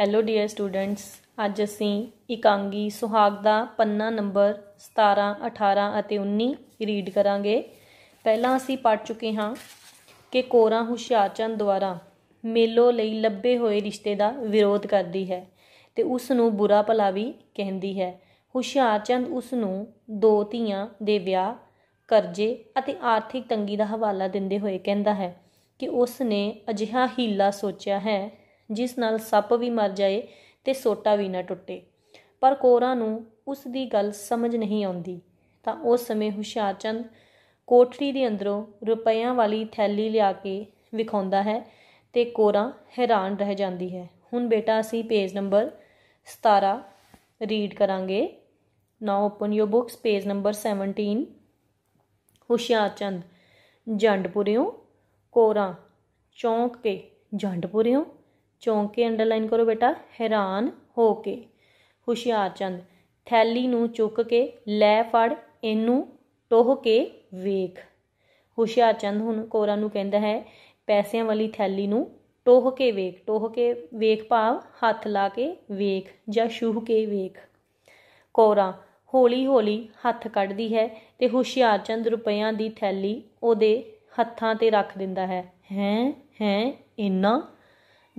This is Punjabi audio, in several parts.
ਹੈਲੋ ਡੀਅਰ ਸਟੂਡੈਂਟਸ ਅੱਜ ਅਸੀਂ ਇਕਾਂਗੀ ਸੁਹਾਗ ਦਾ ਪੰਨਾ ਨੰਬਰ 17 18 ਅਤੇ 19 ਰੀਡ ਕਰਾਂਗੇ ਪਹਿਲਾਂ ਅਸੀਂ ਪੜ ਚੁੱਕੇ ਹਾਂ ਕਿ ਕੋਰਾ ਹੁਸ਼ਿਆਰਚੰਦ ਦੁਆਰਾ ਮੇਲੋ ਲਈ ਲੱਭੇ ਹੋਏ ਰਿਸ਼ਤੇ ਦਾ ਵਿਰੋਧ ਕਰਦੀ ਹੈ ਤੇ ਉਸ ਨੂੰ ਬੁਰਾ ਭਲਾ ਵੀ ਕਹਿੰਦੀ ਹੈ ਹੁਸ਼ਿਆਰਚੰਦ ਉਸ ਨੂੰ ਦੋ ਧੀਆਂ ਦੇ ਵਿਆਹ ਕਰਜ਼ੇ ਅਤੇ ਆਰਥਿਕ ਤੰਗੀ ਦਾ ਹਵਾਲਾ ਦਿੰਦੇ ਹੋਏ ਕਹਿੰਦਾ ਹੈ ਕਿ ਉਸ ਨੇ ਅਜਿਹਾ ਹੀਲਾ ਸੋਚਿਆ ਹੈ ਜਿਸ ਨਾਲ ਸੱਪ ਵੀ ਮਰ ਜਾਏ ਤੇ ਸੋਟਾ ਵੀ ਨਾ ਟੁੱਟੇ ਪਰ ਕੋਰਾ ਨੂੰ ਉਸ ਦੀ ਗੱਲ ਸਮਝ ਨਹੀਂ ਆਉਂਦੀ ਤਾਂ ਉਸ ਸਮੇਂ ਹੁਸ਼ਿਆਰਚੰਦ ਕੋਠੜੀ ਦੇ ਅੰਦਰੋਂ ਰੁਪਈਆਂ ਵਾਲੀ ਥੈਲੀ ਲਿਆ ਕੇ ਵਿਖਾਉਂਦਾ ਹੈ ਤੇ ਕੋਰਾ ਹੈਰਾਨ ਰਹਿ ਜਾਂਦੀ ਹੈ ਹੁਣ ਬੇਟਾ ਅਸੀਂ ਪੇਜ ਨੰਬਰ 17 ਰੀਡ ਕਰਾਂਗੇ now open your books page number 17 Hushiarchand ਜੰਡਪੁਰਿਓ ਕੋਰਾ ਚੌਂਕ ਕੇ ਜੰਡਪੁਰਿਓ ਚੌਂਕ ਕੇ ਅੰਡਰਲਾਈਨ ਕਰੋ ਬੇਟਾ ਹੈਰਾਨ ਹੋ ਕੇ ਹੁਸ਼ਿਆਰ ਚੰਦ ਥੈਲੀ ਨੂੰ ਚੁੱਕ ਕੇ ਲੈ ਫੜ ਇਹਨੂੰ ਟੋਹ ਕੇ ਵੇਖ ਹੁਸ਼ਿਆਰ ਚੰਦ ਹੁਣ ਕੋਰਾ ਨੂੰ ਕਹਿੰਦਾ ਹੈ ਪੈਸਿਆਂ ਵਾਲੀ ਥੈਲੀ ਨੂੰ ਟੋਹ ਕੇ ਵੇਖ ਟੋਹ ਕੇ ਵੇਖ ਭਾਵ ਹੱਥ ਲਾ ਕੇ ਵੇਖ ਜਾਂ ਛੂਹ ਕੇ ਵੇਖ ਕੋਰਾ ਹੌਲੀ-ਹੌਲੀ ਹੱਥ ਕੱਢਦੀ ਹੈ ਤੇ ਹੁਸ਼ਿਆਰ ਚੰਦ ਰੁਪਈਆਂ ਦੀ ਥੈਲੀ ਉਹਦੇ ਹੱਥਾਂ ਤੇ ਰੱਖ ਦਿੰਦਾ ਹੈ ਹੈ ਹੈ ਇੰਨਾ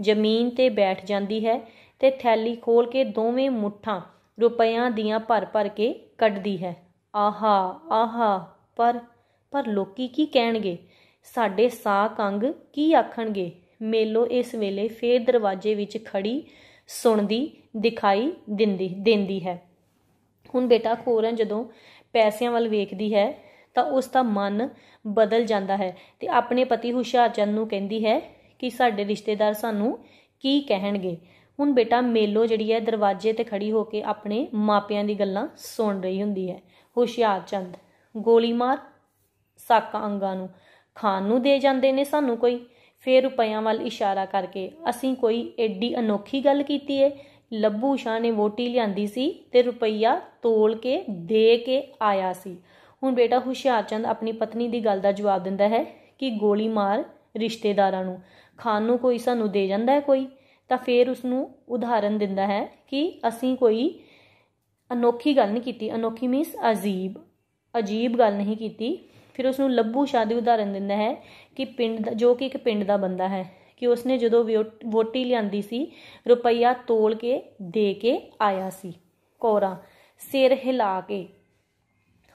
ਜ਼ਮੀਨ ਤੇ ਬੈਠ ਜਾਂਦੀ ਹੈ ਤੇ ਥੈਲੀ ਖੋਲ ਕੇ ਦੋਵੇਂ ਮੁੱਠਾਂ ਰੁਪਇਆਂ ਦੀਆਂ ਭਰ-ਭਰ ਕੇ ਕੱਢਦੀ ਹੈ ਆਹਾ ਆਹਾ ਪਰ ਪਰ ਲੋਕੀ ਕੀ ਕਹਿਣਗੇ ਸਾਡੇ ਸਾਕ ਅੰਗ ਕੀ ਆਖਣਗੇ ਮੇਲੋ ਇਸ ਵੇਲੇ ਫੇਰ ਦਰਵਾਜ਼ੇ ਵਿੱਚ ਖੜੀ ਸੁਣਦੀ ਦਿਖਾਈ ਦਿੰਦੀ ਦਿੰਦੀ ਹੈ ਹੁਣ ਬੇਟਾ ਖੋਰਨ ਜਦੋਂ ਪੈਸਿਆਂ ਵੱਲ ਵੇਖਦੀ ਹੈ ਤਾਂ ਉਸ ਦਾ ਮਨ ਬਦਲ ਜਾਂਦਾ ਹੈ ਤੇ ਆਪਣੇ ਪਤੀ ਹੁਸ਼ਿਆਰਚੰਦ ਨੂੰ ਕਹਿੰਦੀ ਹੈ ਕਿ ਸਾਡੇ ਰਿਸ਼ਤੇਦਾਰ ਸਾਨੂੰ ਕੀ ਕਹਿਣਗੇ ਹੁਣ ਬੇਟਾ ਮੇਲੋ ਜਿਹੜੀ ਹੈ ਦਰਵਾਜ਼ੇ ਤੇ ਖੜੀ ਹੋ ਕੇ ਆਪਣੇ ਮਾਪਿਆਂ ਦੀ ਗੱਲਾਂ ਸੁਣ ਰਹੀ ਹੁੰਦੀ ਹੈ ਹੁਸ਼ਿਆਰ ਚੰਦ ਗੋਲੀ ਮਾਰ ਸਾਕਾਂ ਅੰਗਾਂ ਨੂੰ ਖਾਣ ਨੂੰ ਦੇ ਜਾਂਦੇ ਨੇ ਸਾਨੂੰ ਕੋਈ ਫੇਰ ਰੁਪਿਆਂ ਵੱਲ ਇਸ਼ਾਰਾ ਕਰਕੇ ਅਸੀਂ ਕੋਈ ਐਡੀ ਅਨੋਖੀ ਗੱਲ ਕੀਤੀ ਏ ਲੱਭੂ ਸ਼ਾਹ ਨੇ ਵੋਟੀ ਲਿਆਂਦੀ ਸੀ ਤੇ ਰੁਪਈਆ ਤੋਲ ਕੇ ਦੇ ਕੇ ਆਇਆ ਸੀ ਹੁਣ ਬੇਟਾ ਹੁਸ਼ਿਆਰ ਚੰਦ ਆਪਣੀ ਪਤਨੀ ਦੀ ਗੱਲ ਦਾ ਜਵਾਬ ਦਿੰਦਾ ਹੈ ਕਿ ਗੋਲੀ ਮਾਰ ਰਿਸ਼ਤੇਦਾਰਾਂ ਨੂੰ ਖਾਣ ਨੂੰ ਕੋਈ ਸਾਨੂੰ ਦੇ ਜਾਂਦਾ ਹੈ ਕੋਈ ਤਾਂ ਫਿਰ ਉਸ ਨੂੰ ਉਦਾਹਰਨ ਦਿੰਦਾ ਹੈ ਕਿ ਅਸੀਂ ਕੋਈ ਅਨੋਖੀ ਗੱਲ ਨਹੀਂ ਕੀਤੀ ਅਨੋਖੀ ਮੀਨਸ ਅਜੀਬ ਅਜੀਬ ਗੱਲ ਨਹੀਂ ਕੀਤੀ ਫਿਰ ਉਸ ਨੂੰ ਲੱਭੂ ਸ਼ਾਦੀ ਉਦਾਹਰਨ ਦਿੰਦਾ ਹੈ ਕਿ ਪਿੰਡ ਜੋ ਕਿ ਇੱਕ ਪਿੰਡ ਦਾ ਬੰਦਾ ਹੈ ਕਿ ਉਸਨੇ ਜਦੋਂ ਵੋਟੀ ਲਿਆਂਦੀ ਸੀ ਰੁਪਈਆ ਤੋਲ ਕੇ ਦੇ ਕੇ ਆਇਆ ਸੀ ਕੋਰਾ ਸਿਰ ਹਿਲਾ ਕੇ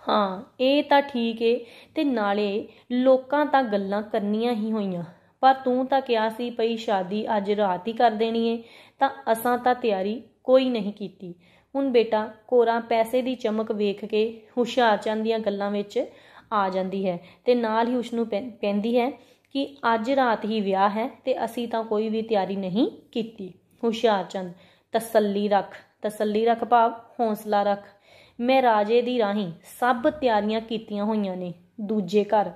ਹਾਂ ਇਹ ਤਾਂ ਠੀਕ ਏ ਤੇ ਨਾਲੇ ਲੋਕਾਂ ਤਾਂ ਗੱਲਾਂ ਕਰਨੀਆਂ ਹੀ ਹੋਈਆਂ ਪਰ ਤੂੰ ਤਾਂ ਕਿਹਾ ਸੀ ਪਈ ਸ਼ਾਦੀ ਅੱਜ ਰਾਤ ਹੀ ਕਰ ਦੇਣੀ ਏ ਤਾਂ ਅਸਾਂ ਤਾਂ ਤਿਆਰੀ ਕੋਈ ਨਹੀਂ ਕੀਤੀ ਹੁਣ ਬੇਟਾ ਕੋਰਾ ਪੈਸੇ ਦੀ ਚਮਕ ਵੇਖ ਕੇ ਚੰਦ ਦੀਆਂ ਗੱਲਾਂ ਵਿੱਚ ਆ ਜਾਂਦੀ ਹੈ ਤੇ ਨਾਲ ਹੀ ਉਸ ਨੂੰ ਪੈਂਦੀ ਹੈ ਕਿ ਅੱਜ ਰਾਤ ਹੀ ਵਿਆਹ ਹੈ ਤੇ ਅਸੀਂ ਤਾਂ ਕੋਈ ਵੀ ਤਿਆਰੀ ਨਹੀਂ ਕੀਤੀ ਹੁਸ਼ਿਆਰ ਚੰਦ ਤਸੱਲੀ ਰੱਖ ਤਸੱਲੀ ਰੱਖ ਭਾਵ ਹੌਸਲਾ ਰੱਖ ਮੈਂ ਰਾਜੇ ਦੀ ਰਾਹੀਂ ਸਭ ਤਿਆਰੀਆਂ ਕੀਤੀਆਂ ਹੋਈਆਂ ਨੇ ਦੂਜੇ ਘਰ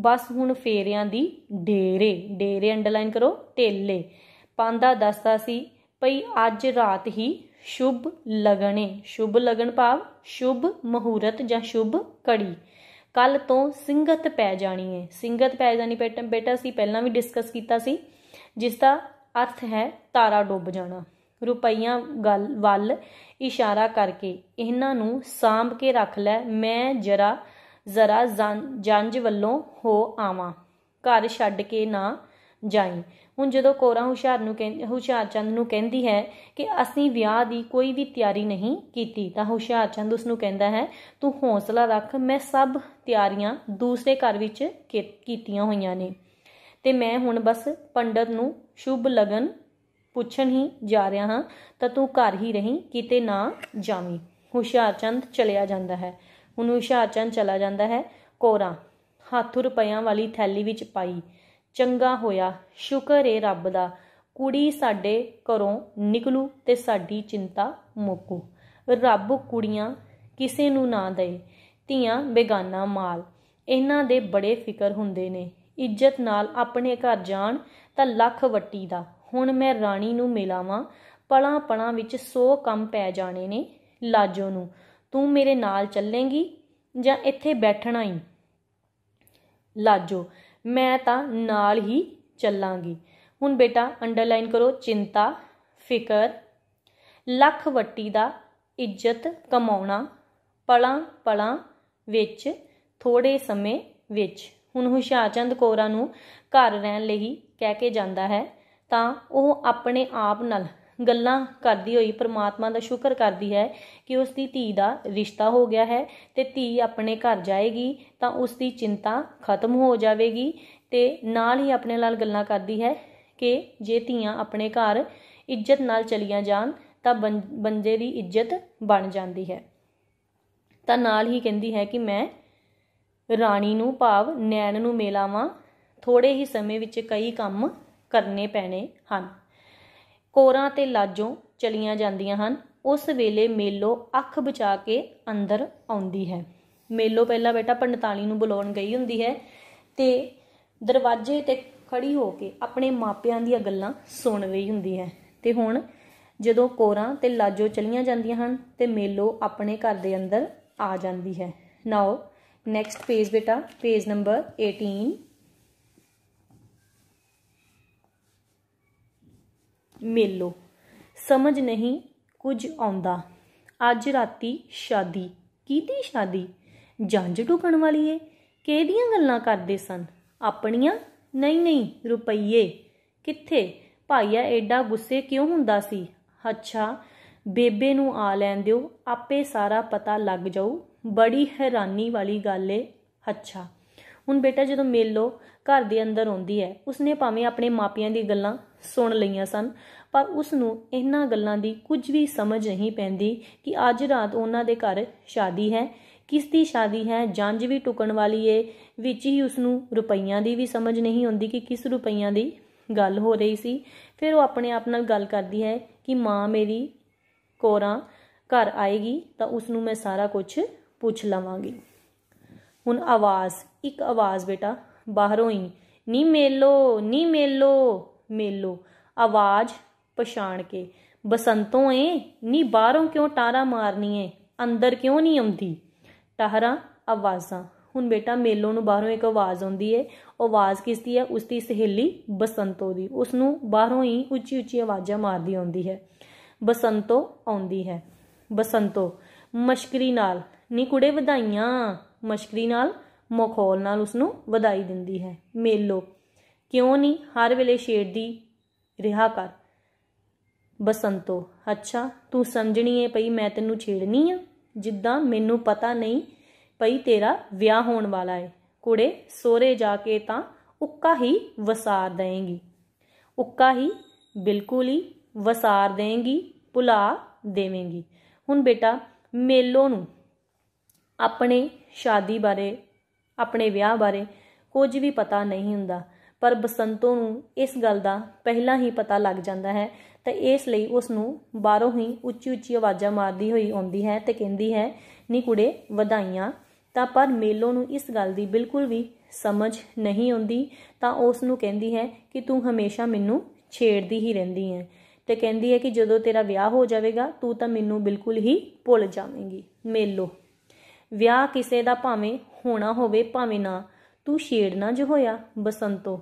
ਬਸ ਹੁਣ ਫੇਰਿਆਂ ਦੀ ਡੇਰੇ ਡੇਰੇ ਅੰਡਰਲਾਈਨ ਕਰੋ ਟੇਲੇ ਪਾਂਦਾ ਦੱਸਦਾ ਸੀ ਭਈ ਅੱਜ ਰਾਤ ਹੀ ਸ਼ੁਭ ਲਗਣੇ ਸ਼ੁਭ ਲਗਣ ਭਾਵ ਸ਼ੁਭ ਮਹੂਰਤ ਜਾਂ ਸ਼ੁਭ ਕੜੀ ਕੱਲ ਤੋਂ ਸਿੰਗਤ ਪੈ ਜਾਣੀ ਹੈ ਸਿੰਗਤ ਪੈ ਜਾਣੀ ਬੇਟਾ ਬੇਟਾ ਸੀ ਪਹਿਲਾਂ ਵੀ ਡਿਸਕਸ ਕੀਤਾ ਸੀ ਜਿਸ ਦਾ ਅਰਥ ਹੈ ਤਾਰਾ ਡੁੱਬ ਜਾਣਾ ਰੁਪਈਆ ਗੱਲ ਵੱਲ ਇਸ਼ਾਰਾ ਕਰਕੇ ਇਹਨਾਂ ਨੂੰ ਸਾਂਭ ਕੇ ਰੱਖ ਲੈ ਮੈਂ ਜਰਾ ਜ਼ਰਾ ਜੰਜ ਵੱਲੋਂ ਹੋ ਆਵਾਂ ਘਰ ਛੱਡ ਕੇ ਨਾ ਜਾਈ ਹੁਣ ਜਦੋਂ ਕੋਰਾ ਹੁਸ਼ਿਆਰ ਨੂੰ ਕਹਿੰਦੀ ਹੁਸ਼ਿਆਰ ਚੰਦ ਨੂੰ ਕਹਿੰਦੀ ਹੈ ਕਿ ਅਸੀਂ ਵਿਆਹ ਦੀ ਕੋਈ ਵੀ ਤਿਆਰੀ ਨਹੀਂ ਕੀਤੀ ਤਾਂ ਹੁਸ਼ਿਆਰ ਚੰਦ ਉਸ ਨੂੰ ਕਹਿੰਦਾ ਹੈ ਤੂੰ ਹੌਸਲਾ ਰੱਖ ਮੈਂ ਸਭ ਤਿਆਰੀਆਂ ਦੂਸਰੇ ਘਰ ਵਿੱਚ ਕੀਤੀਆਂ ਹੋਈਆਂ ਨੇ ਤੇ ਮੈਂ ਹੁਣ ਬਸ ਪੰਡਤ ਨੂੰ ਸ਼ੁਭ ਲਗਨ ਪੁੱਛਣ ਹੀ ਜਾ ਰਿਹਾ ਹਾਂ ਤਾਂ ਤੂੰ ਘਰ ਹੀ ਰਹੀਂ ਕਿਤੇ ਨਾ ਜਾਵੀਂ ਹੁਸ਼ਿਆਰ ਚੰਦ ਚਲਿਆ ਜਾਂਦਾ ਹੈ ਹੁਣ ਹੁਸ਼ਿਆਰਚੰਦ ਚਲਾ ਜਾਂਦਾ ਹੈ ਕੋਰਾ ਹੱਥ ਰੁਪਈਆਂ ਵਾਲੀ ਥੈਲੀ ਵਿੱਚ ਪਾਈ ਚੰਗਾ ਹੋਇਆ ਸ਼ੁਕਰ ਏ ਰੱਬ ਦਾ ਕੁੜੀ ਸਾਡੇ ਘਰੋਂ ਨਿਕਲੂ ਤੇ ਸਾਡੀ ਚਿੰਤਾ ਮੁੱਕੂ ਰੱਬ ਕੁੜੀਆਂ ਕਿਸੇ ਨੂੰ ਨਾ ਦੇ ਧੀਆਂ ਬੇਗਾਨਾ ਮਾਲ ਇਹਨਾਂ ਦੇ ਬੜੇ ਫਿਕਰ ਹੁੰਦੇ ਨੇ ਇੱਜ਼ਤ ਨਾਲ ਆਪਣੇ ਘਰ ਜਾਣ ਤਾਂ ਲੱਖ ਵੱਟੀ ਦਾ ਹੁਣ ਮੈਂ ਰਾਣੀ ਨੂੰ ਮਿਲਾਵਾਂ ਪਲਾਂ ਪਲਾਂ ਵਿੱਚ 100 ਕੰਮ ਪੈ ਜਾਣੇ ਨੇ ਲਾਜੋ ਨੂੰ ਤੂੰ ਮੇਰੇ ਨਾਲ ਚੱਲੇਂਗੀ ਜਾਂ ਇੱਥੇ ਬੈਠਣਾ ਹੀ ਲਾਜੋ ਮੈਂ ਤਾਂ ਨਾਲ ਹੀ ਚੱਲਾਂਗੀ ਹੁਣ ਬੇਟਾ ਅੰਡਰਲਾਈਨ ਕਰੋ ਚਿੰਤਾ ਫਿਕਰ ਲੱਖ ਵੱਟੀ ਦਾ ਇੱਜ਼ਤ ਕਮਾਉਣਾ ਪਲਾਂ ਪਲਾਂ ਵਿੱਚ ਥੋੜੇ ਸਮੇਂ ਵਿੱਚ ਹੁਣ ਹੁਸ਼ਿਆਰਚੰਦ ਕੋਰਾ ਨੂੰ ਘਰ ਰਹਿਣ ਲਈ ਕਹਿ ਕੇ ਜਾਂਦਾ ਹੈ ਤਾਂ ਉਹ ਆਪਣੇ ਆਪ ਨਾਲ ਗੱਲਾਂ ਕਰਦੀ ਹੋਈ ਪ੍ਰਮਾਤਮਾ ਦਾ ਸ਼ੁਕਰ ਕਰਦੀ ਹੈ ਕਿ ਉਸ ਦੀ ਧੀ ਦਾ ਰਿਸ਼ਤਾ ਹੋ ਗਿਆ ਹੈ ਤੇ ਧੀ ਆਪਣੇ ਘਰ ਜਾਏਗੀ ਤਾਂ ਉਸ ਦੀ ਚਿੰਤਾ ਖਤਮ ਹੋ ਜਾਵੇਗੀ ਤੇ ਨਾਲ ਹੀ ਆਪਣੇ ਨਾਲ ਗੱਲਾਂ ਕਰਦੀ ਹੈ ਕਿ ਜੇ ਧੀਆਂ ਆਪਣੇ ਘਰ ਇੱਜ਼ਤ ਨਾਲ ਚਲੀਆਂ ਜਾਣ ਤਾਂ ਬੰਦੇ ਦੀ ਇੱਜ਼ਤ ਬਣ ਜਾਂਦੀ ਹੈ ਤਾਂ ਨਾਲ ਹੀ ਕਹਿੰਦੀ ਹੈ ਕਿ ਮੈਂ ਰਾਣੀ ਨੂੰ ਭਾਵ ਨੈਣ ਨੂੰ ਮੇਲਾਵਾਂ ਥੋੜੇ ਹੀ ਸਮੇਂ ਵਿੱਚ ਕਈ ਕੰਮ ਕਰਨੇ ਪੈਣੇ ਹਨ ਕੋਰਾਂ ਤੇ ਲਾਜੋਂ ਚਲੀਆਂ ਜਾਂਦੀਆਂ ਹਨ ਉਸ ਵੇਲੇ ਮੇਲੋ ਅੱਖ ਬਚਾ ਕੇ ਅੰਦਰ ਆਉਂਦੀ ਹੈ ਮੇਲੋ ਪਹਿਲਾਂ ਬੇਟਾ ਪੰਡਤਾਲੀ ਨੂੰ ਬੁਲਾਉਣ ਗਈ ਹੁੰਦੀ ਹੈ ਤੇ ਦਰਵਾਜ਼ੇ ਤੇ ਖੜੀ ਹੋ ਕੇ ਆਪਣੇ ਮਾਪਿਆਂ ਦੀਆਂ ਗੱਲਾਂ ਸੁਣ ਰਹੀ ਹੁੰਦੀ ਹੈ ਤੇ ਹੁਣ ਜਦੋਂ ਕੋਰਾਂ ਤੇ ਲਾਜੋ ਚਲੀਆਂ ਜਾਂਦੀਆਂ ਹਨ ਤੇ ਮੇਲੋ ਆਪਣੇ ਘਰ ਦੇ ਅੰਦਰ ਆ ਜਾਂਦੀ ਹੈ ਨਾਓ ਨੈਕਸਟ ਪੇਜ ਬੇਟਾ ਪੇਜ ਨੰਬਰ 18 ਮੇਲੋ ਸਮਝ ਨਹੀਂ ਕੁਝ ਆਉਂਦਾ ਅੱਜ ਰਾਤੀ ਸ਼ਾਦੀ ਕੀਤੀ ਸ਼ਾਦੀ ਜੰਜ ਢੁਕਣ ਵਾਲੀ ਏ ਕਿਹਦੀਆਂ ਗੱਲਾਂ ਕਰਦੇ ਸਨ ਆਪਣੀਆਂ ਨਹੀਂ ਨਹੀਂ ਰੁਪਈਏ ਕਿੱਥੇ ਭਾਈਆ ਐਡਾ ਗੁੱਸੇ ਕਿਉਂ ਹੁੰਦਾ ਸੀ ਅੱਛਾ ਬੇਬੇ ਨੂੰ ਆ ਲੈਣ ਦਿਓ ਆਪੇ ਸਾਰਾ ਪਤਾ ਲੱਗ ਜਾਊ ਬੜੀ ਹੈਰਾਨੀ ਵਾਲੀ ਗੱਲ ਏ ਅੱਛਾ ਹੁਣ ਬੇਟਾ ਜਦੋਂ ਮੇਲੋ ਘਰ ਦੇ ਅੰਦਰ ਆਉਂਦੀ ਹੈ ਉਸਨੇ ਭਾਵੇਂ ਆਪਣੇ ਮਾਪਿਆਂ ਦੀ ਗੱਲਾਂ ਸੁਣ ਲਈਆਂ ਸਨ ਪਰ ਉਸ ਨੂੰ ਇਹਨਾਂ ਗੱਲਾਂ ਦੀ ਕੁਝ ਵੀ ਸਮਝ ਨਹੀਂ ਪੈਂਦੀ ਕਿ ਅੱਜ ਰਾਤ ਉਹਨਾਂ ਦੇ ਘਰ ਸ਼ਾਦੀ ਹੈ ਕਿਸ ਦੀ ਸ਼ਾਦੀ ਹੈ ਜੰਜ ਵੀ ਟੁਕਣ ਵਾਲੀ ਏ ਵਿੱਚ ਹੀ ਉਸ ਨੂੰ ਰੁਪਈਆਂ ਦੀ ਵੀ ਸਮਝ ਨਹੀਂ ਆਉਂਦੀ ਕਿ ਕਿਸ ਰੁਪਈਆਂ ਦੀ ਗੱਲ ਹੋ ਰਹੀ ਸੀ ਫਿਰ ਉਹ ਆਪਣੇ ਆਪ ਨਾਲ ਗੱਲ ਕਰਦੀ ਹੈ ਕਿ ਮਾਂ ਮੇਰੀ ਕੋਰਾ ਘਰ ਆਏਗੀ ਤਾਂ ਉਸ ਨੂੰ ਮੈਂ ਸਾਰਾ ਕੁਝ ਪੁੱਛ ਲਵਾਂਗੀ ਹੁਣ ਆਵਾਜ਼ ਇੱਕ ਆਵਾਜ਼ ਬੇਟਾ ਬਾਹਰੋਂ ਹੀ ਨੀ ਮੇਲੋ ਨੀ ਮੇਲੋ ਮੇਲੋ ਆਵਾਜ਼ ਪਛਾਣ ਕੇ ਬਸੰਤੋਂ ਏ ਨੀ ਬਾਹਰੋਂ ਕਿਉਂ ਟਾਰਾ ਮਾਰਨੀ ਏ ਅੰਦਰ ਕਿਉਂ ਨਹੀਂ ਆਉਂਦੀ ਟਹਰਾ ਆਵਾਜ਼ਾਂ ਹੁਣ ਬੇਟਾ ਮੇਲੋ ਨੂੰ ਬਾਹਰੋਂ ਇੱਕ ਆਵਾਜ਼ ਆਉਂਦੀ ਏ ਆਵਾਜ਼ ਕਿਸ ਦੀ ਹੈ ਉਸ ਦੀ ਸਹੇਲੀ ਬਸੰਤੋ ਦੀ ਉਸ ਨੂੰ ਬਾਹਰੋਂ ਹੀ ਉੱਚੀ ਉੱਚੀ ਆਵਾਜ਼ਾਂ ਮਾਰਦੀ ਆਉਂਦੀ ਹੈ ਬਸੰਤੋ ਆਉਂਦੀ ਹੈ ਬਸੰਤੋ ਮਸ਼ਕਰੀ ਨਾਲ ਨੀ ਕੁੜੇ ਵਧਾਈਆਂ ਮਸ਼ਕਰੀ ਨਾਲ ਮਖੌਲ ਨਾਲ ਉਸ ਨੂੰ ਵਧਾਈ ਦਿੰਦੀ ਹੈ ਮੇਲੋ ਕਿਉਂ ਨਹੀਂ ਹਰ ਵੇਲੇ ਛੇੜਦੀ ਰਿਹਾ ਕਰ ਬਸੰਤੋ ਅੱਛਾ ਤੂੰ ਸਮਝਣੀ ਏ ਪਈ ਮੈਂ ਤੈਨੂੰ ਛੇੜਨੀ ਆ ਜਿੱਦਾਂ ਮੈਨੂੰ ਪਤਾ ਨਹੀਂ ਪਈ ਤੇਰਾ ਵਿਆਹ ਹੋਣ ਵਾਲਾ ਏ ਕੁੜੇ ਸੋਰੇ ਜਾ ਕੇ ਤਾਂ ਉੱਕਾ ਹੀ ਵਸਾਰ ਦੇਂਗੀ ਉੱਕਾ ਹੀ ਬਿਲਕੁਲ ਹੀ ਵਸਾਰ ਦੇਂਗੀ ਪੁਲਾ ਦੇਵੇਂਗੀ ਹੁਣ ਬੇਟਾ ਮੇਲੋ ਨੂੰ ਆਪਣੇ ਸ਼ਾਦੀ ਬਾਰੇ ਆਪਣੇ ਵਿਆਹ ਬਾਰੇ ਕੁਝ ਵੀ ਪਤਾ ਨਹੀਂ ਹੁੰਦਾ ਪਰ ਬਸੰਤੋ ਨੂੰ ਇਸ ਗੱਲ ਦਾ ਪਹਿਲਾਂ ਹੀ ਪਤਾ ਲੱਗ ਜਾਂਦਾ ਹੈ ਤਾਂ ਇਸ ਲਈ ਉਸ ਨੂੰ ਬਾਹਰੋਂ ਹੀ ਉੱਚੀ ਉੱਚੀ ਆਵਾਜ਼ਾਂ ਮਾਰਦੀ ਹੋਈ ਆਉਂਦੀ ਹੈ ਤੇ ਕਹਿੰਦੀ ਹੈ ਨੀ ਕੁੜੇ ਵਧਾਈਆਂ ਤਾਂ ਪਰ ਮੇਲੋ ਨੂੰ ਇਸ ਗੱਲ ਦੀ ਬਿਲਕੁਲ ਵੀ ਸਮਝ ਨਹੀਂ ਆਉਂਦੀ ਤਾਂ ਉਸ ਨੂੰ ਕਹਿੰਦੀ ਹੈ ਕਿ ਤੂੰ ਹਮੇਸ਼ਾ ਮੈਨੂੰ ਛੇੜਦੀ ਹੀ ਰਹਿੰਦੀ ਹੈ ਤੇ ਕਹਿੰਦੀ ਹੈ ਕਿ ਜਦੋਂ ਤੇਰਾ ਵਿਆਹ ਹੋ ਜਾਵੇਗਾ ਤੂੰ ਤਾਂ ਮੈਨੂੰ ਬਿਲਕੁਲ ਹੀ ਭੁੱਲ ਜਾਵੇਂਗੀ ਮੇਲੋ ਵਿਆਹ ਕਿਸੇ ਦਾ ਭਾਵੇਂ ਹੋਣਾ ਹੋਵੇ ਭਾਵੇਂ ਨਾ ਤੂੰ ਛੇੜ ਨਾ ਜੋ ਹੋਇਆ ਬਸੰਤੋ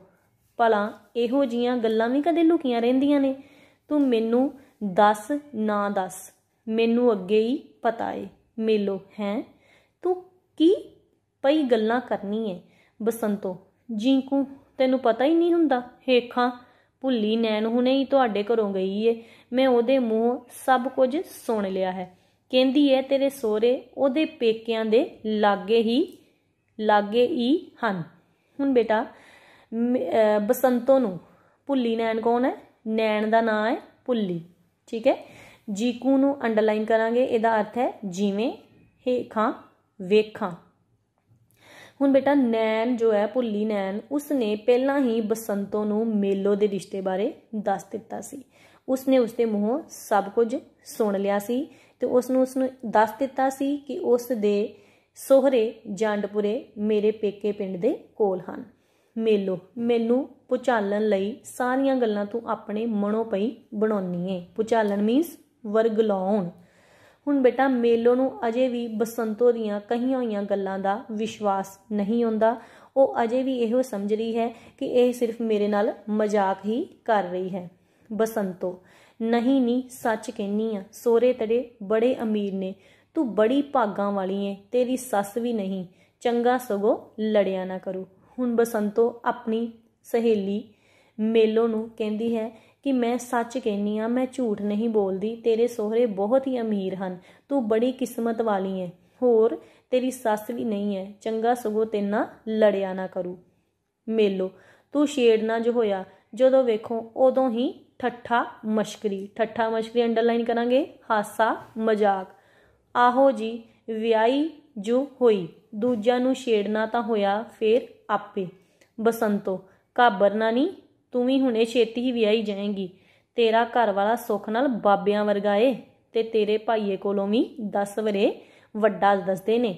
ਭਲਾ ਇਹੋ ਜੀਆਂ ਗੱਲਾਂ ਵੀ ਕਦੇ ਲੁਕੀਆਂ ਰਹਿੰਦੀਆਂ ਨੇ ਤੂੰ ਮੈਨੂੰ ਦੱਸ ਨਾ ਦੱਸ ਮੈਨੂੰ ਅੱਗੇ ਹੀ ਪਤਾ ਏ ਮੇਲੋ ਹੈ ਤੂੰ ਕੀ ਪਈ ਗੱਲਾਂ ਕਰਨੀ ਏ ਬਸੰਤੋ ਜੀਂਕੂ ਤੈਨੂੰ ਪਤਾ ਹੀ ਨਹੀਂ ਹੁੰਦਾ ਹੇਖਾਂ ਭੁੱਲੀ ਨੈਣ ਹੁਣੇ ਹੀ ਤੁਹਾਡੇ ਘਰੋਂ ਗਈ ਏ ਮੈਂ ਉਹਦੇ ਮੂੰਹ ਸਭ ਕੁਝ ਸੁਣ ਲਿਆ ਹੈ ਕਹਿੰਦੀ ਹੈ ਤੇਰੇ ਸੋਹਰੇ ਉਹਦੇ ਪੇਕਿਆਂ ਦੇ ਲਾਗੇ ਹੀ ਲਾਗੇ ਹੀ ਹਨ ਹੁਣ ਬੇਟਾ ਬਸੰਤੋ ਨੂੰ ਭੁੱਲੀ ਨੈਣ ਕੌਣ ਹੈ ਨੈਣ ਦਾ ਨਾਂ ਹੈ ਭੁੱਲੀ ਠੀਕ ਹੈ ਜੀਕੂ ਨੂੰ ਅੰਡਰਲਾਈਨ ਕਰਾਂਗੇ ਇਹਦਾ ਅਰਥ ਹੈ ਜਿਵੇਂ ਹੇਖਾਂ ਵੇਖਾਂ ਹੁਣ ਬੇਟਾ ਨੈਣ ਜੋ ਹੈ ਭੁੱਲੀ ਨੈਣ ਉਸਨੇ ਪਹਿਲਾਂ ਹੀ ਬਸੰਤੋ ਨੂੰ ਮੇਲੋ ਦੇ ਰਿਸ਼ਤੇ ਬਾਰੇ ਦੱਸ ਦਿੱਤਾ ਸੀ ਉਸਨੇ ਉਸਦੇ ਮੂੰਹੋਂ ਸਭ ਕੁਝ ਸੁਣ ਲਿਆ ਸੀ ਤੇ ਉਸ ਨੂੰ ਉਸ ਨੂੰ ਦੱਸ ਦਿੱਤਾ ਸੀ ਕਿ ਉਸ ਦੇ ਸੋਹਰੇ ਜੰਡਪੁਰੇ ਮੇਰੇ ਪੇਕੇ ਪਿੰਡ ਦੇ ਕੋਲ ਹਨ ਮੇਲੋ ਮੈਨੂੰ ਪੁਚਾਲਣ ਲਈ ਸਾਰੀਆਂ ਗੱਲਾਂ ਤੂੰ ਆਪਣੇ ਮਨੋਂ ਪਈ ਬਣਾਉਣੀ ਏ ਪੁਚਾਲਣ ਮੀਨਸ ਵਰਗ ਲਾਉਣ ਹੁਣ ਬੇਟਾ ਮੇਲੋ ਨੂੰ ਅਜੇ ਵੀ ਬਸੰਤੋ ਦੀਆਂ ਕਹੀਆਂ ਹੋਈਆਂ ਗੱਲਾਂ ਦਾ ਵਿਸ਼ਵਾਸ ਨਹੀਂ ਹੁੰਦਾ ਉਹ ਅਜੇ ਵੀ ਇਹੋ ਸਮਝ ਰਹੀ ਹੈ ਕਿ ਇਹ ਸਿਰਫ ਮੇਰੇ ਨਾਲ ਮਜ਼ਾਕ ਹੀ ਕਰ ਰਹੀ ਹੈ ਬਸੰਤੋ ਨਹੀਂ ਨਹੀਂ ਸੱਚ ਕਹਿਨੀ ਆ ਸੋਰੇ ਤੜੇ ਬੜੇ ਅਮੀਰ ਨੇ ਤੂੰ ਬੜੀ ਭਾਗਾ ਵਾਲੀ ਏ ਤੇਰੀ ਸੱਸ ਵੀ ਨਹੀਂ ਚੰਗਾ ਸਗੋ ਲੜਿਆ ਨਾ ਕਰੂ ਹੁਣ ਬਸੰਤੋ ਆਪਣੀ ਸਹੇਲੀ ਮੇਲੋ ਨੂੰ ਕਹਿੰਦੀ ਹੈ ਕਿ ਮੈਂ ਸੱਚ ਕਹਿਨੀ ਆ ਮੈਂ ਝੂਠ ਨਹੀਂ ਬੋਲਦੀ ਤੇਰੇ ਸੋਹਰੇ ਬਹੁਤ ਹੀ ਅਮੀਰ ਹਨ ਤੂੰ ਬੜੀ ਕਿਸਮਤ ਵਾਲੀ ਐ ਹੋਰ ਤੇਰੀ ਸੱਸ ਵੀ ਨਹੀਂ ਐ ਚੰਗਾ ਸਗੋ ਤੈਨਾਂ ਲੜਿਆ ਨਾ ਕਰੂ ਮੇਲੋ ਤੂੰ ਛੇੜ ਨਾ ਜੋ ਹੋਇਆ ਜਦੋਂ ਵੇਖੋ ਉਦੋਂ ਹੀ ਠੱਠਾ ਮਸ਼ਕਰੀ ਠੱਠਾ ਮਸ਼ਕਰੀ ਅੰਡਰਲਾਈਨ ਕਰਾਂਗੇ ਹਾਸਾ ਮਜ਼ਾਕ ਆਹੋ ਜੀ ਵਿਆਹੀ ਜੋ ਹੋਈ ਦੂਜਿਆਂ ਨੂੰ ਛੇੜਨਾ ਤਾਂ ਹੋਇਆ ਫੇਰ ਆਪੇ ਬਸੰਤੋ ਘਾਬਰਨਾ ਨਹੀਂ ਤੂੰ ਵੀ ਹੁਣੇ ਛੇਤੀ ਹੀ ਵਿਆਹੀ ਜਾਏਂਗੀ ਤੇਰਾ ਘਰ ਵਾਲਾ ਸੁੱਖ ਨਾਲ ਬਾਬਿਆਂ ਵਰਗਾ ਏ ਤੇ ਤੇਰੇ ਭਾਈਏ ਕੋਲੋਂ ਵੀ 10 ਵਰੇ ਵੱਡਾ ਦੱਸਦੇ ਨੇ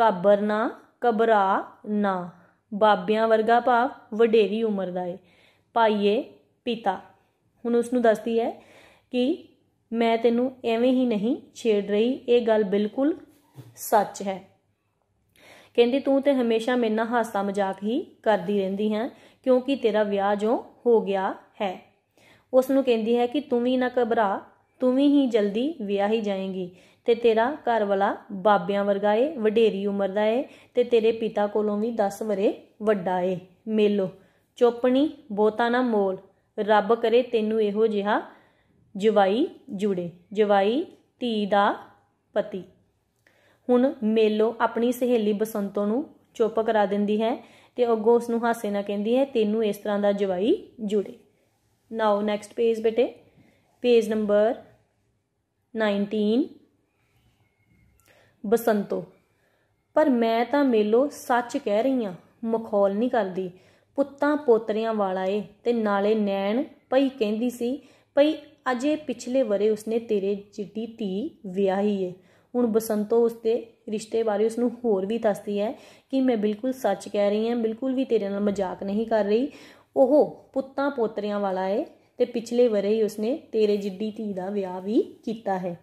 ਘਾਬਰਨਾ ਕਬਰਾ ਨਾ ਬਾਬਿਆਂ ਵਰਗਾ ਭਾਵ ਵਡੇਰੀ ਉਮਰ ਦਾ ਏ ਭਾਈਏ ਪਿਤਾ ਹੁਣ ਉਸ ਨੂੰ ਦੱਸਦੀ ਹੈ ਕਿ ਮੈਂ ਤੈਨੂੰ ਐਵੇਂ ਹੀ ਨਹੀਂ ਛੇੜ ਰਹੀ ਇਹ ਗੱਲ ਬਿਲਕੁਲ ਸੱਚ ਹੈ ਕਹਿੰਦੀ ਤੂੰ ਤੇ ਹਮੇਸ਼ਾ ਮੇਰੇ ਨਾਲ ਹਾਸਾ ਮਜ਼ਾਕ ਹੀ ਕਰਦੀ ਰਹਿੰਦੀ ਹੈ ਕਿਉਂਕਿ ਤੇਰਾ ਵਿਆਹ ਜੋ ਹੋ ਗਿਆ ਹੈ ਉਸ ਨੂੰ ਕਹਿੰਦੀ ਹੈ ਕਿ ਤੂੰ ਵੀ ਨਾ ਘਬਰਾ ਤੂੰ ਵੀ ਹੀ ਜਲਦੀ ਵਿਆਹ ਹੀ ਜਾਏਂਗੀ ਤੇ ਤੇਰਾ ਘਰ ਵਾਲਾ ਬਾਬਿਆਂ ਵਰਗਾ ਏ ਵਡੇਰੀ ਉਮਰ ਦਾ ਏ ਤੇ ਤੇਰੇ ਪਿਤਾ ਕੋਲੋਂ ਵੀ 10 ਵਰੇ ਵੱਡਾ ਏ ਮੇਲੋ ਚੋਪਣੀ ਬੋਤਾ ਨਾ ਮੋਲ ਰੱਬ ਕਰੇ ਤੈਨੂੰ ਇਹੋ ਜਿਹਾ ਜਵਾਈ ਜੁੜੇ ਜਵਾਈ ਧੀ ਦਾ ਪਤੀ ਹੁਣ ਮੇਲੋ ਆਪਣੀ ਸਹੇਲੀ ਬਸੰਤੋ ਨੂੰ ਚੁੱਪ ਕਰਾ ਦਿੰਦੀ ਹੈ ਤੇ ਅੱਗੋਂ ਉਸ ਨੂੰ ਹਾਸੇ ਨਾਲ ਕਹਿੰਦੀ ਹੈ ਤੈਨੂੰ ਇਸ ਤਰ੍ਹਾਂ ਦਾ ਜਵਾਈ ਜੁੜੇ ਨਾਓ ਨੈਕਸਟ ਪੇਜ ਬੇਟੇ ਪੇਜ ਨੰਬਰ 19 ਬਸੰਤੋ ਪਰ ਮੈਂ ਤਾਂ ਮੇਲੋ ਸੱਚ ਕਹਿ ਰਹੀ ਆ ਮਖੌਲ ਨਹੀਂ ਕਰਦੀ ਪੁੱਤਾਂ ਪੋਤਰੀਆਂ ਵਾਲਾ ਏ ਤੇ ਨਾਲੇ ਨੈਣ ਪਈ ਕਹਿੰਦੀ ਸੀ ਪਈ ਅਜੇ ਪਿਛਲੇ ਵਰੇ ਉਸਨੇ ਤੇਰੇ ਜਿੱਡੀ ਧੀ ਵਿਆਹੀ ਏ ਹੁਣ ਬਸੰਤੋ ਉਸਤੇ ਰਿਸ਼ਤੇ ਬਾਰੇ ਉਸ ਨੂੰ ਹੋਰ ਵੀ ਦੱਸਦੀ ਹੈ ਕਿ ਮੈਂ ਬਿਲਕੁਲ ਸੱਚ ਕਹਿ ਰਹੀ ਹਾਂ ਬਿਲਕੁਲ ਵੀ ਤੇਰੇ ਨਾਲ ਮਜ਼ਾਕ ਨਹੀਂ ਕਰ ਰਹੀ ਉਹ ਪੁੱਤਾਂ ਪੋਤਰੀਆਂ ਵਾਲਾ ਏ ਤੇ ਪਿਛਲੇ ਵਰੇ ਹੀ ਉਸਨੇ ਤੇਰੇ ਜਿੱਡੀ ਧੀ ਦਾ ਵਿਆਹ ਵੀ ਕੀਤਾ ਹੈ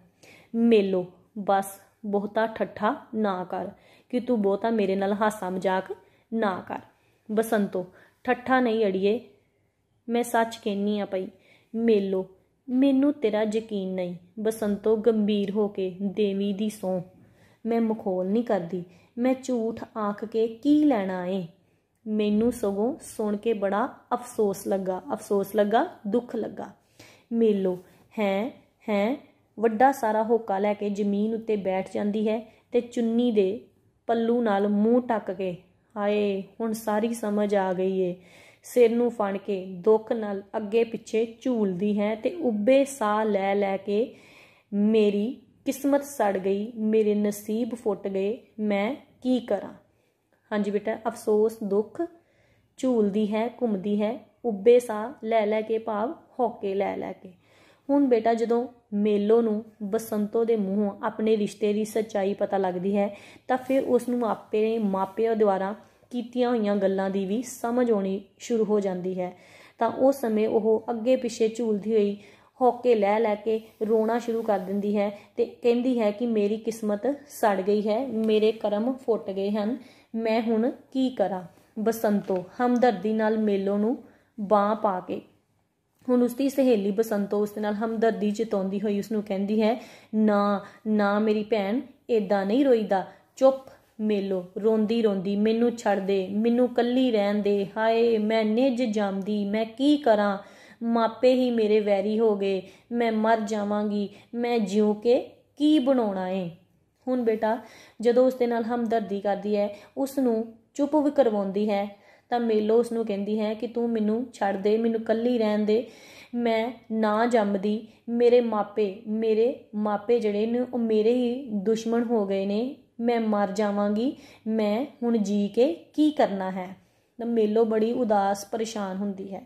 ਮੇਲੋ ਬਸ ਬਹੁਤਾ ਠੱਠਾ ਨਾ ਕਰ ਕਿ ਤੂੰ ਬਹੁਤਾ ਮੇਰੇ ਨਾਲ ਹਾਸਾ ਮਜ਼ਾਕ ਨਾ ਕਰ ਬਸੰਤੋ ਠੱਠਾ ਨਹੀਂ ਅੜੀਏ ਮੈਂ ਸੱਚ ਕਹਿਨੀ ਆ ਪਈ ਮੇਲੋ ਮੈਨੂੰ ਤੇਰਾ ਯਕੀਨ ਨਹੀਂ ਬਸੰਤੋ ਗੰਭੀਰ ਹੋ ਕੇ ਦੇਵੀ ਦੀ ਸੋਂ ਮੈਂ ਮਖੌਲ ਨਹੀਂ ਕਰਦੀ ਮੈਂ ਝੂਠ ਆਖ ਕੇ ਕੀ ਲੈਣਾ ਏ ਮੈਨੂੰ ਸਗੋਂ ਸੁਣ ਕੇ ਬੜਾ ਅਫਸੋਸ ਲੱਗਾ ਅਫਸੋਸ ਲੱਗਾ ਦੁੱਖ ਲੱਗਾ ਮੇਲੋ ਹੈ ਹੈ ਵੱਡਾ ਸਾਰਾ ਹੋਕਾ ਲੈ ਕੇ ਜ਼ਮੀਨ ਉੱਤੇ ਬੈਠ ਜਾਂਦੀ ਹੈ ਤੇ ਚੁੰਨੀ ਦੇ ਪੱਲੂ ਨਾਲ ਮੂੰਹ ਟੱਕ ਕੇ ਹਾਏ ਹੁਣ ਸਾਰੀ ਸਮਝ ਆ ਗਈ ਏ ਸਿਰ ਨੂੰ ਫੜ ਕੇ ਦੁੱਖ ਨਾਲ ਅੱਗੇ ਪਿੱਛੇ ਝੂਲਦੀ ਹੈ ਤੇ ਉੱਬੇ ਸਾਹ ਲੈ ਲੈ ਕੇ ਮੇਰੀ ਕਿਸਮਤ ਸੜ ਗਈ ਮੇਰੇ ਨਸੀਬ ਫੁੱਟ ਗਏ ਮੈਂ ਕੀ ਕਰਾਂ ਹਾਂਜੀ ਬੇਟਾ ਅਫਸੋਸ ਦੁੱਖ ਝੂਲਦੀ ਹੈ ਘੁੰਮਦੀ ਹੈ ਉੱਬੇ ਸਾਹ ਲੈ ਲੈ ਕੇ ਭਾਵ ਹੋਕੇ ਲੈ ਲੈ ਕੇ ਹੁਣ ਬੇਟਾ ਜਦੋਂ ਮੇਲੋ ਨੂੰ ਬਸੰਤੋ ਦੇ ਮੂੰਹੋਂ ਆਪਣੇ ਰਿਸ਼ਤੇ ਦੀ ਸੱਚਾਈ ਪਤਾ ਲੱਗਦੀ ਹੈ ਤਾਂ ਫਿਰ ਉਸ ਨੂੰ ਆਪੇ ਮਾਪਿਆਂ ਦੁਆਰਾ ਕੀਤੀਆਂ ਹੋਈਆਂ ਗੱਲਾਂ ਦੀ ਵੀ ਸਮਝ ਆਉਣੀ ਸ਼ੁਰੂ ਹੋ ਜਾਂਦੀ ਹੈ ਤਾਂ ਉਸ ਸਮੇਂ ਉਹ ਅੱਗੇ ਪਿੱਛੇ ਝੂਲਦੀ ਹੋਈ ਹੋਕੇ ਲੈ ਲੈ ਕੇ ਰੋਣਾ ਸ਼ੁਰੂ ਕਰ ਦਿੰਦੀ ਹੈ ਤੇ ਕਹਿੰਦੀ ਹੈ ਕਿ ਮੇਰੀ ਕਿਸਮਤ ਸੜ ਗਈ ਹੈ ਮੇਰੇ ਕਰਮ ਫੁੱਟ ਗਏ ਹਨ ਮੈਂ ਹੁਣ ਕੀ ਕਰਾਂ ਬਸੰਤੋ ਹਮਦਰਦੀ ਨਾਲ ਮੇਲੋ ਨੂੰ ਬਾਹ ਪਾ ਕੇ ਹੁਣ ਉਸ ਦੀ ਸਹੇਲੀ ਬਸੰਤੋ ਉਸ ਦੇ ਨਾਲ ਹਮਦਰਦੀ ਚਿਤਾਉਂਦੀ ਹੋਈ ਉਸ ਨੂੰ ਕਹਿੰਦੀ ਹੈ ਨਾ ਨਾ ਮੇਰੀ ਭੈਣ ਇਦਾਂ ਨਹੀਂ ਰੋਈਦਾ ਚੁੱਪ ਮੇਲੋ ਰੋਂਦੀ ਰੋਂਦੀ ਮੈਨੂੰ ਛੱਡ ਦੇ ਮੈਨੂੰ ਕੱਲੀ ਰਹਿਣ ਦੇ ਹਾਏ ਮੈਂ ਨਿਜ ਜਾਂਦੀ ਮੈਂ ਕੀ ਕਰਾਂ ਮਾਪੇ ਹੀ ਮੇਰੇ ਵੈਰੀ ਹੋ ਗਏ ਮੈਂ ਮਰ ਜਾਵਾਂਗੀ ਮੈਂ ਜਿਉ ਕੇ ਕੀ ਬਣਾਉਣਾ ਏ ਹੁਣ ਬੇਟਾ ਜਦੋਂ ਉਸ ਦੇ ਨਾਲ ਹਮਦਰਦੀ ਕਰਦੀ ਹੈ ਉਸ ਨੂੰ ਚੁੱਪ ਵੀ ਕਰਵਾਉਂਦੀ ਹੈ ਤਾਂ ਮੇਲੋ ਉਸ ਨੂੰ ਕਹਿੰਦੀ ਹੈ ਕਿ ਤੂੰ ਮੈਨੂੰ ਛੱਡ ਦੇ ਮੈਨੂੰ ਕੱਲੀ ਰਹਿਣ ਦੇ ਮੈਂ ਨਾ ਜੰਮਦੀ ਮੇਰੇ ਮਾਪੇ ਮੇਰੇ ਮਾਪੇ ਜਿਹੜੇ ਨੇ ਉਹ ਮੇਰੇ ਹੀ ਦੁਸ਼ਮਣ ਹੋ ਗਏ ਨੇ ਮੈਂ ਮਰ ਜਾਵਾਂਗੀ ਮੈਂ ਹੁਣ ਜੀ ਕੇ ਕੀ ਕਰਨਾ ਹੈ ਮੇਲੋ ਬੜੀ ਉਦਾਸ ਪਰੇਸ਼ਾਨ ਹੁੰਦੀ ਹੈ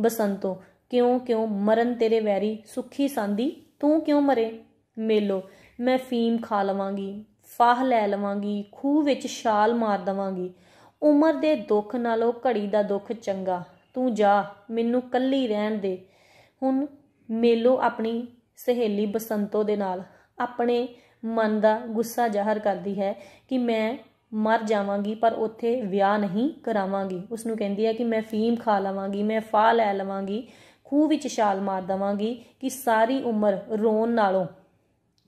ਬਸੰਤੋ ਕਿਉਂ ਕਿਉਂ ਮਰਨ ਤੇਰੇ ਵੈਰੀ ਸੁਖੀ ਸੰਦੀ ਤੂੰ ਕਿਉਂ ਮਰੇ ਮੇਲੋ ਮੈਂ ਫੀਮ ਖਾ ਲਵਾਂਗੀ ਫਾਹ ਲੈ ਲਵਾਂਗੀ ਖੂਹ ਵਿੱਚ ਛਾਲ ਮਾਰ ਦਵਾਂਗੀ ਉਮਰ ਦੇ ਦੁੱਖ ਨਾਲੋਂ ਘੜੀ ਦਾ ਦੁੱਖ ਚੰਗਾ ਤੂੰ ਜਾ ਮੈਨੂੰ ਕੱਲੀ ਰਹਿਣ ਦੇ ਹੁਣ ਮੇਲੋ ਆਪਣੀ ਸਹੇਲੀ ਬਸੰਤੋ ਦੇ ਨਾਲ ਆਪਣੇ ਮਨ ਦਾ ਗੁੱਸਾ ਜ਼ਾਹਰ ਕਰਦੀ ਹੈ ਕਿ ਮੈਂ ਮਰ ਜਾਵਾਂਗੀ ਪਰ ਉੱਥੇ ਵਿਆਹ ਨਹੀਂ ਕਰਾਵਾਂਗੀ ਉਸ ਨੂੰ ਕਹਿੰਦੀ ਹੈ ਕਿ ਮੈਂ ਫੀਮ ਖਾ ਲਵਾਂਗੀ ਮੈਂ ਫਾ ਲੈ ਲਵਾਂਗੀ ਖੂਹ ਵਿੱਚ ਛਾਲ ਮਾਰ ਦਵਾਂਗੀ ਕਿ ਸਾਰੀ ਉਮਰ ਰੋਣ ਨਾਲੋਂ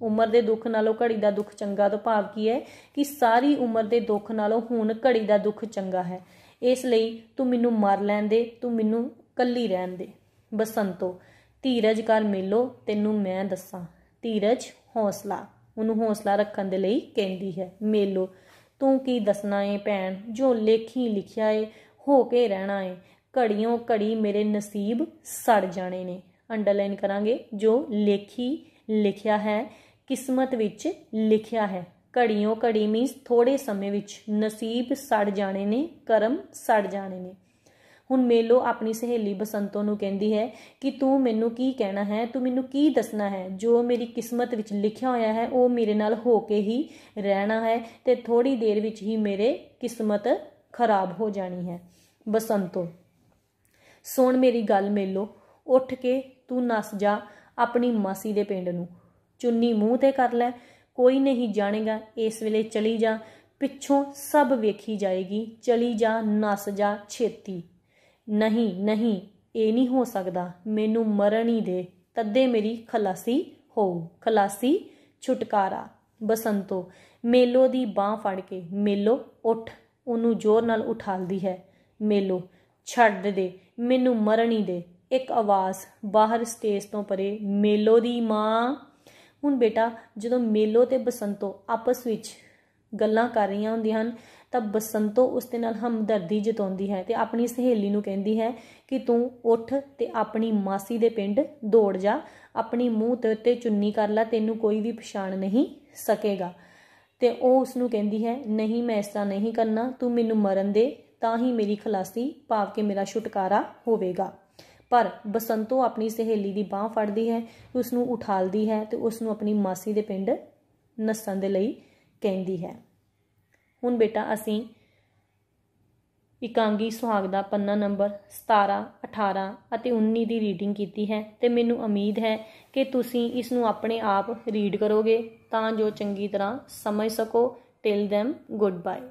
ਉਮਰ ਦੇ ਦੁੱਖ ਨਾਲੋਂ ਘੜੀ ਦਾ ਦੁੱਖ ਚੰਗਾ ਤੋਂ ਭਾਵ ਕੀ ਹੈ ਕਿ ਸਾਰੀ ਉਮਰ ਦੇ ਦੁੱਖ ਨਾਲੋਂ ਹੁਣ ਘੜੀ ਦਾ ਦੁੱਖ ਚੰਗਾ ਹੈ ਇਸ ਲਈ ਤੂੰ ਮੈਨੂੰ ਮਾਰ ਲੈਣ ਦੇ ਤੂੰ ਮੈਨੂੰ ਕੱਲੀ ਰਹਿਣ ਦੇ ਬਸੰਤੋ ਧੀਰਜ ਕਰ ਮੇਲੋ ਤੈਨੂੰ ਮੈਂ ਦੱਸਾਂ ਧੀਰਜ ਹੌਸਲਾ ਉਹਨੂੰ ਹੌਸਲਾ ਰੱਖਣ ਦੇ ਲਈ ਕਹਿੰਦੀ ਹੈ ਮੇਲੋ ਤੂੰ ਕੀ ਦੱਸਣਾ ਏ ਭੈਣ ਜੋ ਲੇਖੀ ਲਿਖਿਆ ਏ ਹੋ ਕੇ ਰਹਿਣਾ ਏ ਘੜੀਓ ਘੜੀ ਮੇਰੇ ਨਸੀਬ ਸੜ ਜਾਣੇ ਨੇ ਅੰਡਰਲਾਈਨ ਕਰਾਂਗੇ ਜੋ ਲੇਖੀ ਲਿਖਿਆ ਹੈ ਕਿਸਮਤ ਵਿੱਚ ਲਿਖਿਆ ਹੈ ਘੜੀਓ ਘੜੀ ਮੀਨਸ ਥੋੜੇ ਸਮੇਂ ਵਿੱਚ ਨਸੀਬ ਸੜ ਜਾਣੇ ਨੇ ਕਰਮ ਸੜ ਜਾਣੇ ਨੇ ਹੁਣ ਮੇਲੋ ਆਪਣੀ ਸਹੇਲੀ ਬਸੰਤੋ ਨੂੰ ਕਹਿੰਦੀ ਹੈ ਕਿ ਤੂੰ ਮੈਨੂੰ ਕੀ ਕਹਿਣਾ ਹੈ ਤੂੰ ਮੈਨੂੰ ਕੀ ਦੱਸਣਾ ਹੈ ਜੋ ਮੇਰੀ ਕਿਸਮਤ ਵਿੱਚ ਲਿਖਿਆ ਹੋਇਆ ਹੈ ਉਹ ਮੇਰੇ ਨਾਲ ਹੋ ਕੇ ਹੀ ਰਹਿਣਾ ਹੈ ਤੇ ਥੋੜੀ ਦੇਰ ਵਿੱਚ ਹੀ ਮੇਰੇ ਕਿਸਮਤ ਖਰਾਬ ਹੋ ਜਾਣੀ ਹੈ ਬਸੰਤੋ ਸੁਣ ਮੇਰੀ ਗੱਲ ਮੇਲੋ ਉੱਠ ਕੇ ਤੂੰ ਨਸ ਜਾ ਆਪਣੀ ਮਾਸੀ ਦੇ ਪਿੰਡ ਨੂੰ ਚੁੰਨੀ ਮੂੰਹ ਤੇ ਕਰ ਲੈ ਕੋਈ ਨਹੀਂ ਜਾਣੇਗਾ ਇਸ ਵੇਲੇ ਚਲੀ ਜਾ ਪਿੱਛੋਂ ਸਭ ਵੇਖੀ ਜਾਏਗੀ ਚਲੀ ਜਾ ਨਸ ਜਾ ਛੇਤੀ ਨਹੀਂ ਨਹੀਂ ਇਹ ਨਹੀਂ ਹੋ ਸਕਦਾ ਮੈਨੂੰ ਮਰਨ ਹੀ ਦੇ ਤੱਦੇ ਮੇਰੀ ਖਲਾਸੀ ਹੋ ਖਲਾਸੀ ਛੁਟਕਾਰਾ ਬਸੰਤੋ ਮੇਲੋ ਦੀ ਬਾਹ ਫੜ ਕੇ ਮੇਲੋ ਉੱਠ ਉਹਨੂੰ ਜ਼ੋਰ ਨਾਲ ਉਠਾਲਦੀ ਹੈ ਮੇਲੋ ਛੱਡ ਦੇ ਮੈਨੂੰ ਮਰਨ ਹੀ ਦੇ ਇੱਕ ਆਵਾਜ਼ ਬਾਹਰ ਸਟੇਜ ਤੋਂ ਪਰੇ ਮੇਲੋ ਦੀ ਮਾਂ ਹੁਣ ਬੇਟਾ ਜਦੋਂ ਮੇਲੋ ਤੇ ਬਸੰਤੋ ਆਪਸ ਵਿੱਚ ਗੱਲਾਂ ਕਰ ਰਹੀਆਂ ਹੁੰਦੀਆਂ ਹਨ ਤਾਂ ਬਸੰਤੋ ਉਸ ਦੇ ਨਾਲ ਹਮਦਰਦੀ ਜਤਾਉਂਦੀ ਹੈ ਤੇ ਆਪਣੀ ਸਹੇਲੀ ਨੂੰ ਕਹਿੰਦੀ ਹੈ ਕਿ ਤੂੰ ਉੱਠ ਤੇ ਆਪਣੀ ਮਾਸੀ ਦੇ ਪਿੰਡ ਦੌੜ ਜਾ ਆਪਣੀ ਮੂੰਹ ਤੇ ਉੱਤੇ ਚੁੰਨੀ ਕਰ ਲੈ ਤੈਨੂੰ ਕੋਈ ਵੀ ਪਛਾਣ ਨਹੀਂ ਸਕੇਗਾ ਤੇ ਉਹ ਉਸ ਨੂੰ ਕਹਿੰਦੀ ਹੈ ਨਹੀਂ ਮੈਂ ਐਸਾ ਨਹੀਂ ਕਰਨਾ ਤੂੰ ਮੈਨੂੰ ਮਰਨ ਦੇ ਤਾਂ ਹੀ ਮੇਰੀ ਖਲਾਸੀ ਭਾਵ ਕਿ ਮੇਰਾ ਛੁਟਕਾਰਾ ਹੋਵੇਗਾ ਪਰ ਬਸੰਤੋ ਆਪਣੀ ਸਹੇਲੀ ਦੀ ਬਾਹ ਫੜਦੀ ਹੈ ਉਸ ਨੂੰ ਉਠਾਲਦੀ ਹੈ ਤੇ ਉਸ ਨੂੰ ਆਪਣੀ ਮਾਸੀ ਦੇ ਪਿੰਡ ਨਸਣ ਦੇ ਲਈ ਕਹਿੰਦੀ ਹੈ ਹੁਣ ਬੇਟਾ ਅਸੀਂ ਇਕਾਂਗੀ ਸੁਹਾਗ ਦਾ ਪੰਨਾ ਨੰਬਰ 17 18 ਅਤੇ 19 ਦੀ ਰੀਡਿੰਗ ਕੀਤੀ ਹੈ ਤੇ ਮੈਨੂੰ ਉਮੀਦ ਹੈ ਕਿ ਤੁਸੀਂ ਇਸ ਨੂੰ ਆਪਣੇ ਆਪ ਰੀਡ ਕਰੋਗੇ ਤਾਂ ਜੋ ਚੰਗੀ ਤਰ੍ਹਾਂ ਸਮਝ ਸਕੋ ਟਿਲ them ਗੁੱਡ ਬਾਏ